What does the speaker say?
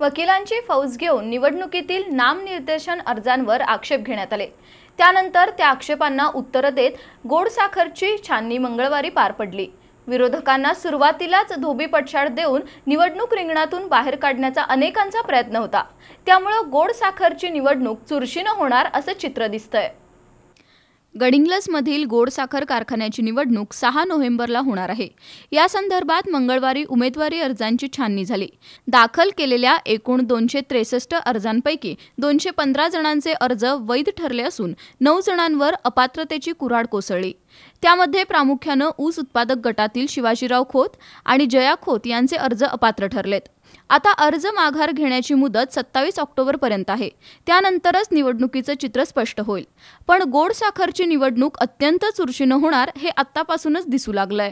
वकिलांची फौज घेऊन निवडणुकीतील नामनिर्देशन अर्जांवर आक्षेप घेण्यात आले त्यानंतर त्या आक्षेपांना उत्तर देत गोडसाखरची छाननी मंगळवारी पार पडली विरोधकांना सुरुवातीलाच धोबी पडछाड देऊन निवडणूक रिंगणातून बाहेर काढण्याचा अनेकांचा प्रयत्न होता त्यामुळं गोड साखरची निवडणूक चुरशीनं होणार असं चित्र दिसतंय गडिंग्लसमधील गोड साखर कारखान्याची निवडणूक सहा नोव्हेंबरला होणार आहे या संदर्भात मंगळवारी उमेदवारी अर्जांची छाननी झाली दाखल केलेल्या एकूण दोनशे त्रेसष्ट अर्जांपैकी दोनशे पंधरा जणांचे अर्ज वैध ठरले असून नऊ जणांवर अपात्रतेची कुराड कोसळली त्यामध्ये प्रामुख्यानं ऊस उत्पादक गटातील शिवाजीराव खोत आणि जया खोत यांचे अर्ज अपात्र ठरलेत आता अर्ज माघार घेण्याची मुदत सत्तावीस ऑक्टोबरपर्यंत आहे त्यानंतरच निवडणुकीचं चित्र स्पष्ट होईल पण गोड साखरची निवडणूक अत्यंत चुरशीनं होणार हे आतापासूनच दिसू लागलंय